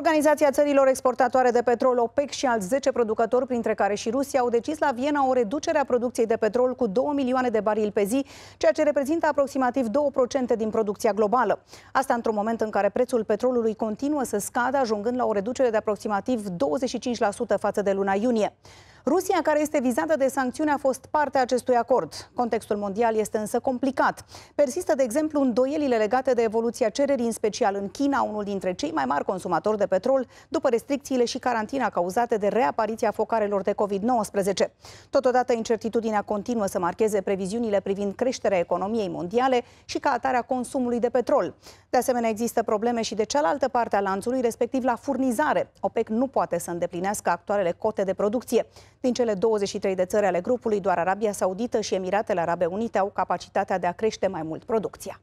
Organizația țărilor exportatoare de petrol OPEC și alți 10 producători, printre care și Rusia, au decis la Viena o reducere a producției de petrol cu 2 milioane de barili pe zi, ceea ce reprezintă aproximativ 2% din producția globală. Asta într-un moment în care prețul petrolului continuă să scadă, ajungând la o reducere de aproximativ 25% față de luna iunie. Rusia, care este vizată de sancțiune, a fost parte a acestui acord. Contextul mondial este însă complicat. Persistă, de exemplu, îndoielile legate de evoluția cererii, în special în China, unul dintre cei mai mari consumatori de petrol, după restricțiile și carantina cauzate de reapariția focarelor de COVID-19. Totodată, incertitudinea continuă să marcheze previziunile privind creșterea economiei mondiale și ca atare consumului de petrol. De asemenea, există probleme și de cealaltă parte a lanțului, respectiv la furnizare. OPEC nu poate să îndeplinească actualele cote de producție. Din cele 23 de țări ale grupului, doar Arabia Saudită și Emiratele Arabe Unite au capacitatea de a crește mai mult producția.